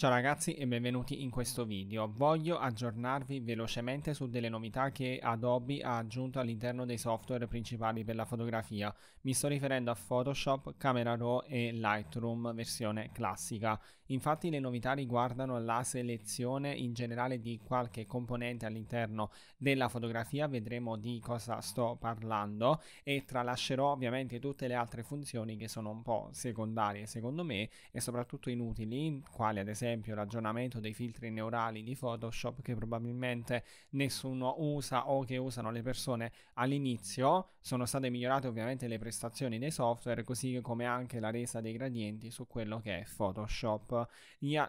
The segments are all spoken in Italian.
Ciao ragazzi e benvenuti in questo video. Voglio aggiornarvi velocemente su delle novità che Adobe ha aggiunto all'interno dei software principali per la fotografia. Mi sto riferendo a Photoshop, Camera Raw e Lightroom versione classica. Infatti le novità riguardano la selezione in generale di qualche componente all'interno della fotografia, vedremo di cosa sto parlando e tralascerò ovviamente tutte le altre funzioni che sono un po' secondarie secondo me e soprattutto inutili, quali ad esempio esempio ragionamento dei filtri neurali di Photoshop che probabilmente nessuno usa o che usano le persone all'inizio, sono state migliorate ovviamente le prestazioni dei software, così come anche la resa dei gradienti su quello che è Photoshop.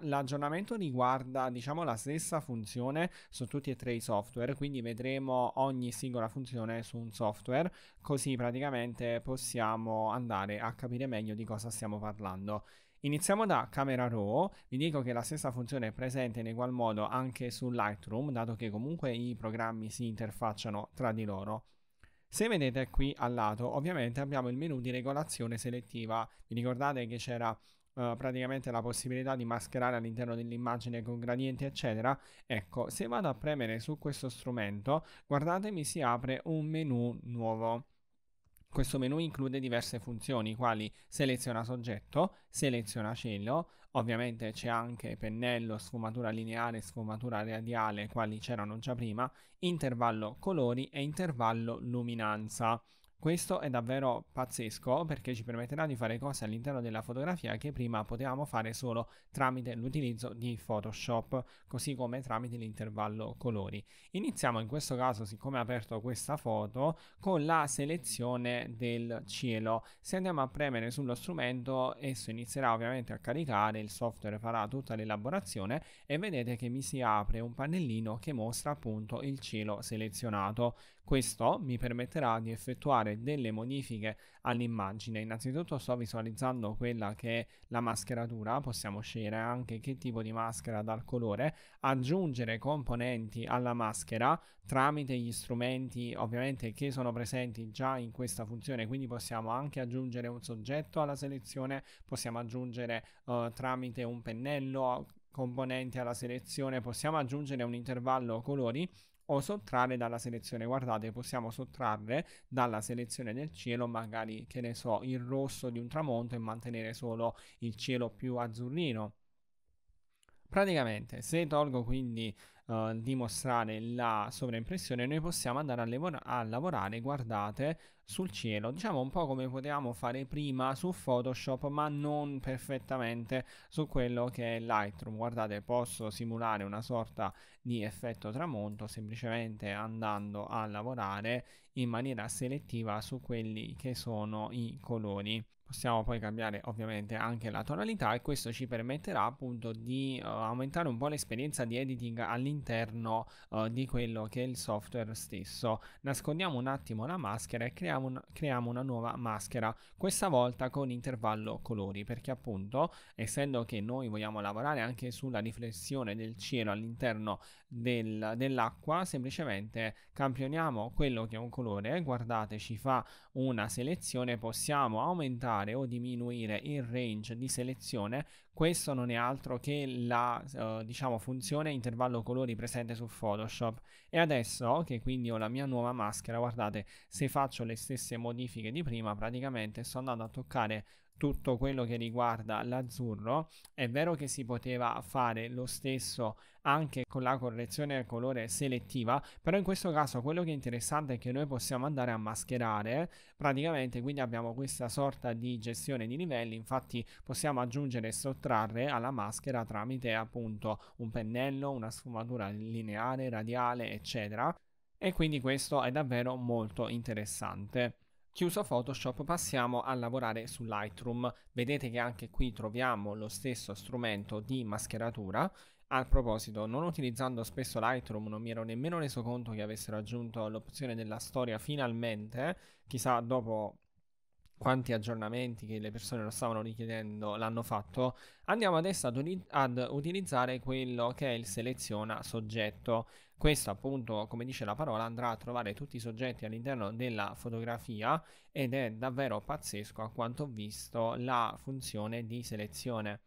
L'aggiornamento riguarda diciamo la stessa funzione su tutti e tre i software, quindi vedremo ogni singola funzione su un software, così praticamente possiamo andare a capire meglio di cosa stiamo parlando. Iniziamo da Camera Raw, vi dico che la stessa funzione è presente in egual modo anche su Lightroom, dato che comunque i programmi si interfacciano tra di loro. Se vedete qui al lato, ovviamente abbiamo il menu di regolazione selettiva. Vi ricordate che c'era uh, praticamente la possibilità di mascherare all'interno dell'immagine con gradienti, eccetera? Ecco, se vado a premere su questo strumento, guardatemi si apre un menu nuovo. Questo menu include diverse funzioni quali seleziona soggetto, seleziona cielo, ovviamente c'è anche pennello, sfumatura lineare, sfumatura radiale quali c'erano già prima, intervallo colori e intervallo luminanza. Questo è davvero pazzesco perché ci permetterà di fare cose all'interno della fotografia che prima potevamo fare solo tramite l'utilizzo di Photoshop, così come tramite l'intervallo colori. Iniziamo in questo caso, siccome ho aperto questa foto, con la selezione del cielo. Se andiamo a premere sullo strumento, esso inizierà ovviamente a caricare, il software farà tutta l'elaborazione e vedete che mi si apre un pannellino che mostra appunto il cielo selezionato. Questo mi permetterà di effettuare delle modifiche all'immagine. Innanzitutto sto visualizzando quella che è la mascheratura, possiamo scegliere anche che tipo di maschera dal colore, aggiungere componenti alla maschera tramite gli strumenti ovviamente che sono presenti già in questa funzione, quindi possiamo anche aggiungere un soggetto alla selezione, possiamo aggiungere uh, tramite un pennello componenti alla selezione possiamo aggiungere un intervallo colori o sottrarre dalla selezione. Guardate, possiamo sottrarre dalla selezione del cielo, magari che ne so, il rosso di un tramonto e mantenere solo il cielo più azzurrino. Praticamente, se tolgo quindi uh, dimostrare la sovraimpressione, noi possiamo andare a, levora- a, lavorare, guardate, sul cielo. Diciamo un po' come potevamo fare prima su Photoshop, ma non perfettamente su quello che è Lightroom. Guardate, posso simulare una sorta di effetto tramonto semplicemente andando a lavorare in maniera selettiva su quelli che sono i colori. Possiamo poi cambiare ovviamente anche la tonalità e questo ci permetterà appunto di uh, aumentare un po' l'esperienza di editing all'interno all'interno uh, di quello che è il software stesso. Nascondiamo un attimo la maschera e creiamo, un, creiamo una nuova maschera, questa volta con intervallo colori, perché appunto essendo che noi vogliamo lavorare anche sulla riflessione del cielo all'interno del, dell'acqua, semplicemente campioniamo quello che è un colore, guardate ci fa una selezione, possiamo aumentare o diminuire il range di selezione, questo non è altro che la eh, diciamo funzione intervallo colori presente su Photoshop e adesso che quindi ho la mia nuova maschera, guardate se faccio le stesse modifiche di prima praticamente sto andando a toccare tutto quello che riguarda l'azzurro. È vero che si poteva fare lo stesso anche con la correzione del colore selettiva, però in questo caso quello che è interessante è che noi possiamo andare a mascherare praticamente, quindi abbiamo questa sorta di gestione di livelli, infatti possiamo aggiungere e sottrarre alla maschera tramite appunto un pennello, una sfumatura lineare, radiale, eccetera. E quindi questo è davvero molto interessante. Chiuso Photoshop passiamo a lavorare su Lightroom, vedete che anche qui troviamo lo stesso strumento di mascheratura a proposito, non utilizzando spesso Lightroom non mi ero nemmeno reso conto che avessero aggiunto l'opzione della storia finalmente, chissà dopo quanti aggiornamenti che le persone lo stavano richiedendo l'hanno fatto, andiamo adesso ad, uni- ad, utilizzare quello che è il seleziona soggetto. Questo appunto, come dice la parola, andrà a trovare tutti i soggetti all'interno della fotografia ed è davvero pazzesco a quanto ho visto la funzione di selezione.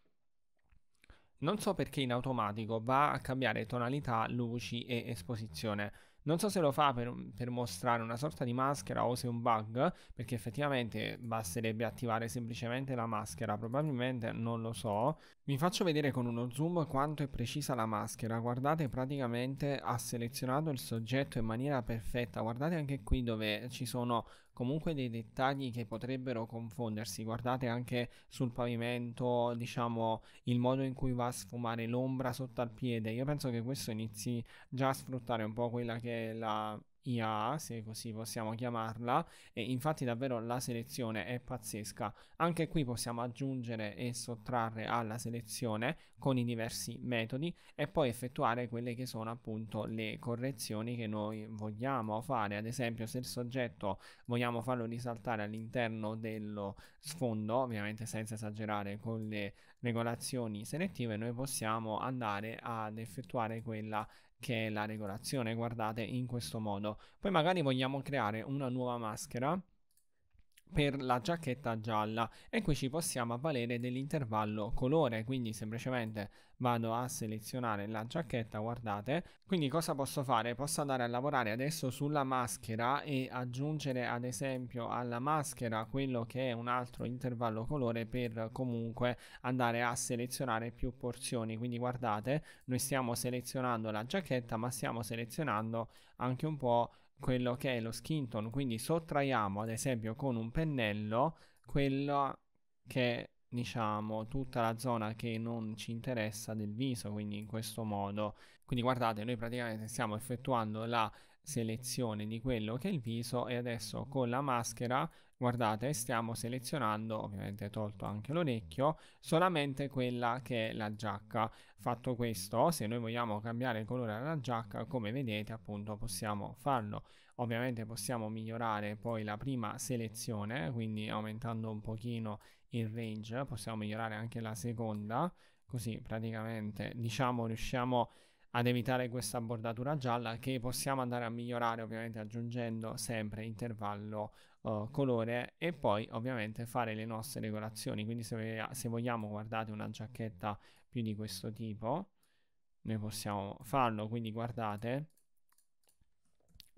Non so perché in automatico va a cambiare tonalità, luci e esposizione. Non so se lo fa per, per, mostrare una sorta di maschera o se è un bug, perché effettivamente basterebbe attivare semplicemente la maschera, probabilmente non lo so. Vi faccio vedere con uno zoom quanto è precisa la maschera, guardate praticamente ha selezionato il soggetto in maniera perfetta, guardate anche qui dove ci sono comunque dei dettagli che potrebbero confondersi. Guardate anche sul pavimento, diciamo, il modo in cui va a sfumare l'ombra sotto al piede. Io penso che questo inizi già a sfruttare un po' quella che è la IA, se così possiamo chiamarla, e infatti davvero la selezione è pazzesca. Anche qui possiamo aggiungere e sottrarre alla selezione con i diversi metodi e poi effettuare quelle che sono appunto le correzioni che noi vogliamo fare. Ad esempio, se il soggetto vogliamo farlo risaltare all'interno dello sfondo, ovviamente senza esagerare con le regolazioni selettive noi possiamo andare ad effettuare quella che è la regolazione guardate in questo modo poi magari vogliamo creare una nuova maschera per la giacchetta gialla e qui ci possiamo avvalere dell'intervallo colore quindi semplicemente vado a selezionare la giacchetta guardate quindi cosa posso fare posso andare a lavorare adesso sulla maschera e aggiungere ad esempio alla maschera quello che è un altro intervallo colore per comunque andare a selezionare più porzioni quindi guardate noi stiamo selezionando la giacchetta ma stiamo selezionando anche un po' quello che è lo skin tone, quindi sottraiamo ad esempio con un pennello quella che diciamo tutta la zona che non ci interessa del viso quindi in questo modo quindi guardate noi praticamente stiamo effettuando la selezione di quello che è il viso e adesso con la maschera guardate stiamo selezionando ovviamente tolto anche l'orecchio solamente quella che è la giacca fatto questo se noi vogliamo cambiare il colore alla giacca come vedete appunto possiamo farlo ovviamente possiamo migliorare poi la prima selezione quindi aumentando un pochino il range possiamo migliorare anche la seconda così praticamente diciamo riusciamo ad evitare questa bordatura gialla che possiamo andare a migliorare ovviamente aggiungendo sempre intervallo eh, colore e poi ovviamente fare le nostre regolazioni. Quindi se, se vogliamo guardate una giacchetta più di questo tipo, noi possiamo farlo, quindi guardate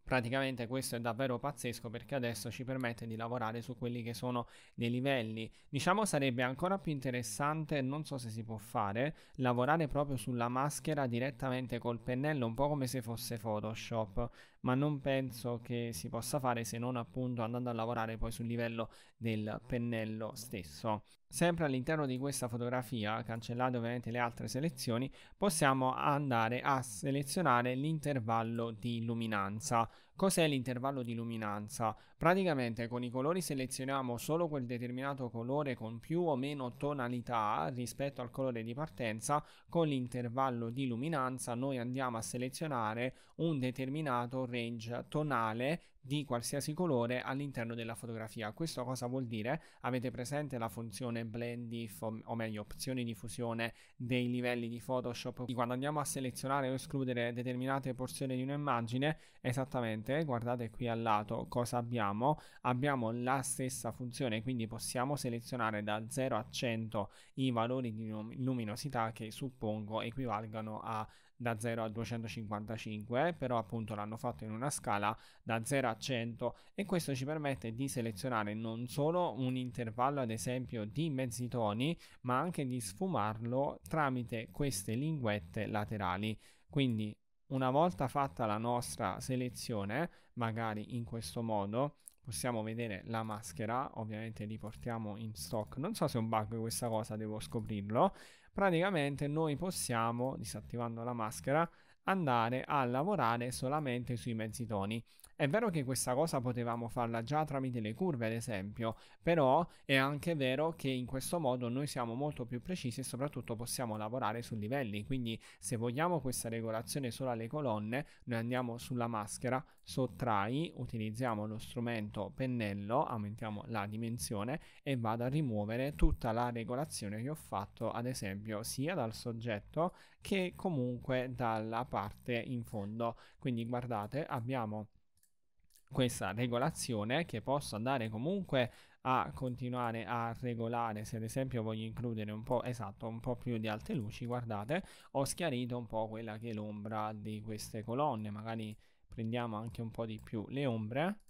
praticamente questo è davvero pazzesco perché adesso ci permette di lavorare su quelli che sono dei livelli. Diciamo sarebbe ancora più interessante, non so se si può fare, lavorare proprio sulla maschera direttamente col pennello, un po' come se fosse Photoshop ma non penso che si possa fare se non appunto andando a lavorare poi sul livello del pennello stesso. Sempre all'interno di questa fotografia, cancellate ovviamente le altre selezioni, possiamo andare a selezionare l'intervallo di luminanza. Cos'è l'intervallo di luminanza? Praticamente con i colori selezioniamo solo quel determinato colore con più o meno tonalità rispetto al colore di partenza, con l'intervallo di luminanza noi andiamo a selezionare un determinato range tonale di qualsiasi colore all'interno della fotografia. Questo cosa vuol dire? Avete presente la funzione blend if, o meglio opzioni di fusione dei livelli di Photoshop? Quando andiamo a selezionare o escludere determinate porzioni di un'immagine, esattamente Ovviamente, eh, guardate qui al lato cosa abbiamo. Abbiamo la stessa funzione, quindi possiamo selezionare da 0 a 100 i valori di luminosità che suppongo equivalgano a da 0 a 255, eh, però appunto l'hanno fatto in una scala da 0 a 100 e questo ci permette di selezionare non solo un intervallo ad esempio di mezzi toni, ma anche di sfumarlo tramite queste linguette laterali. Quindi una volta fatta la nostra selezione, magari in questo modo, possiamo vedere la maschera, ovviamente li portiamo in stock. Non so se è un bug questa cosa, devo scoprirlo. Praticamente noi possiamo, disattivando la maschera, andare a lavorare solamente sui mezzi toni. È vero che questa cosa potevamo farla già tramite le curve, ad esempio, però è anche vero che in questo modo noi siamo molto più precisi e soprattutto possiamo lavorare su livelli. Quindi, se vogliamo questa regolazione solo alle colonne, noi andiamo sulla maschera, sottrai, utilizziamo lo strumento pennello, aumentiamo la dimensione e vado a rimuovere tutta la regolazione che ho fatto ad esempio sia dal soggetto che comunque dalla parte in fondo. Quindi guardate abbiamo questa regolazione che posso andare comunque a continuare a regolare se ad esempio voglio includere un po' esatto un po' più di alte luci guardate ho schiarito un po' quella che è l'ombra di queste colonne magari prendiamo anche un po' di più le ombre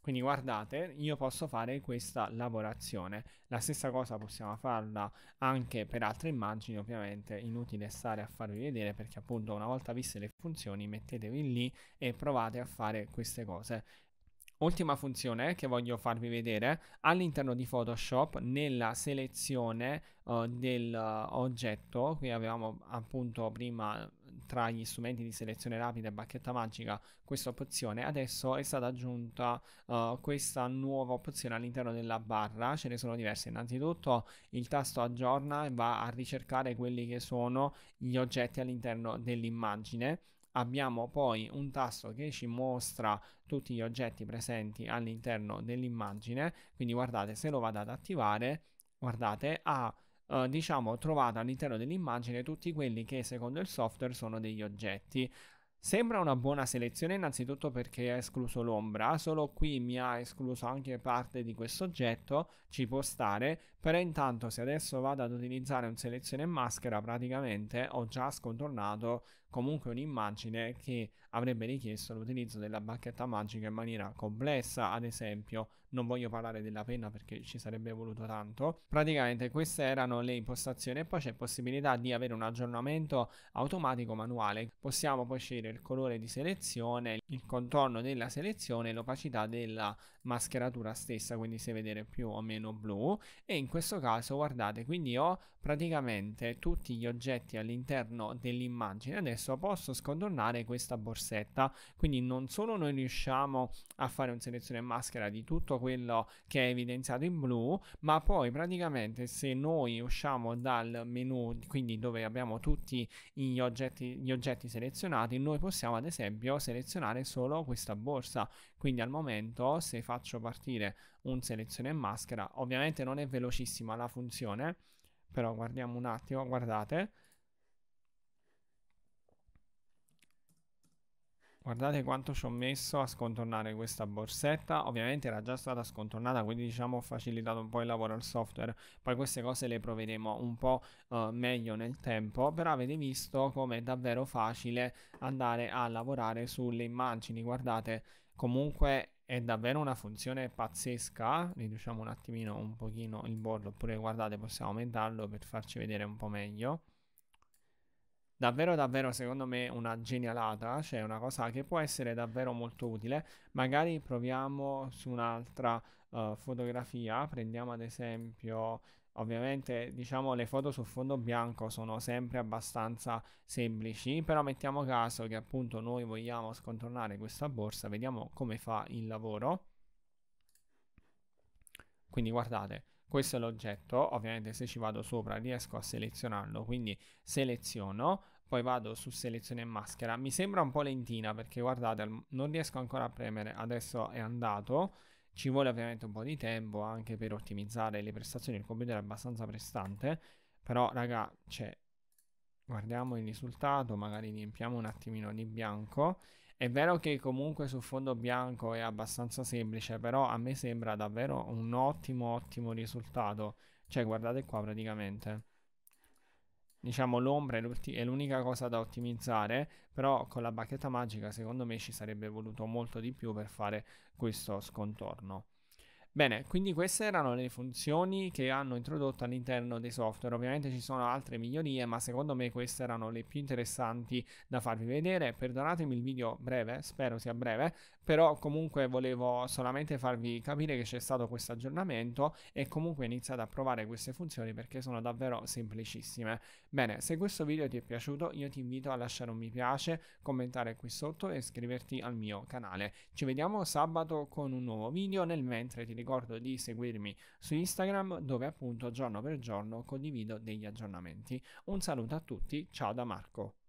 quindi guardate, io posso fare questa lavorazione. La stessa cosa possiamo farla anche per altre immagini, ovviamente inutile stare a farvi vedere perché appunto una volta viste le funzioni mettetevi lì e provate a fare queste cose. Ultima funzione che voglio farvi vedere, all'interno di Photoshop nella selezione uh, eh, dell'oggetto, eh, qui avevamo appunto prima tra gli strumenti di selezione rapida e bacchetta magica questa opzione, adesso è stata aggiunta uh, questa nuova opzione all'interno della barra, ce ne sono diverse, innanzitutto il tasto aggiorna e va a ricercare quelli che sono gli oggetti all'interno dell'immagine, abbiamo poi un tasto che ci mostra tutti gli oggetti presenti all'interno dell'immagine quindi guardate se lo vado ad attivare guardate ha eh, diciamo trovato all'interno dell'immagine tutti quelli che secondo il software sono degli oggetti Sembra una buona selezione innanzitutto perché ha escluso l'ombra, solo qui mi ha escluso anche parte di questo oggetto, ci può stare, però intanto se adesso vado ad utilizzare un selezione maschera praticamente ho già scontornato comunque un'immagine che avrebbe richiesto l'utilizzo della bacchetta magica in maniera complessa, ad esempio non voglio parlare della penna perché ci sarebbe voluto tanto, praticamente queste erano le impostazioni e poi c'è possibilità di avere un aggiornamento automatico manuale, possiamo poi scegliere il colore di selezione, il contorno della selezione l'opacità della mascheratura stessa, quindi se vedere più o meno blu e in questo caso guardate quindi ho praticamente tutti gli oggetti all'interno dell'immagine adesso adesso posso scontornare questa borsetta. Quindi non solo noi riusciamo a fare un selezione maschera di tutto quello che è evidenziato in blu, ma poi praticamente se noi usciamo dal menu, quindi dove abbiamo tutti gli oggetti, gli oggetti selezionati, noi possiamo ad esempio selezionare solo questa borsa. Quindi al momento se faccio partire un selezione maschera, ovviamente non è velocissima la funzione, però guardiamo un attimo, guardate Guardate quanto ci ho messo a scontornare questa borsetta, ovviamente era già stata scontornata quindi diciamo ho facilitato un po' il lavoro al software, poi queste cose le proveremo un po' eh, meglio nel tempo, però avete visto come è davvero facile andare a lavorare sulle immagini, guardate comunque è davvero una funzione pazzesca, riduciamo un attimino un pochino il bordo oppure guardate possiamo aumentarlo per farci vedere un po' meglio davvero davvero secondo me una genialata, cioè una cosa che può essere davvero molto utile. Magari proviamo su un'altra uh, fotografia, prendiamo ad esempio Ovviamente, diciamo, le foto su fondo bianco sono sempre abbastanza semplici, però mettiamo caso che appunto noi vogliamo scontornare questa borsa, vediamo come fa il lavoro. Quindi guardate, questo è l'oggetto, ovviamente se ci vado sopra riesco a selezionarlo, quindi seleziono, poi vado su selezione maschera. Mi sembra un po' lentina perché guardate, non riesco ancora a premere. Adesso è andato. Ci vuole ovviamente un po' di tempo anche per ottimizzare le prestazioni. Il computer è abbastanza prestante. Però, raga, c'è. Cioè, guardiamo il risultato, magari riempiamo un attimino di bianco. È vero che comunque sul fondo bianco è abbastanza semplice, però a me sembra davvero un ottimo, ottimo risultato. Cioè, guardate qua praticamente diciamo l'ombra è l'unica cosa da ottimizzare, però con la bacchetta magica secondo me ci sarebbe voluto molto di più per fare questo scontorno. Bene, quindi queste erano le funzioni che hanno introdotto all'interno dei software. Ovviamente ci sono altre migliorie, ma secondo me queste erano le più interessanti da farvi vedere. Perdonatemi il video breve, spero sia breve, però comunque volevo solamente farvi capire che c'è stato questo aggiornamento e comunque iniziate a provare queste funzioni perché sono davvero semplicissime. Bene, se questo video ti è piaciuto io ti invito a lasciare un mi piace, commentare qui sotto e iscriverti al mio canale. Ci vediamo sabato con un nuovo video, nel mentre ti ricordo di seguirmi su Instagram dove appunto giorno per giorno condivido degli aggiornamenti. Un saluto a tutti, ciao da Marco.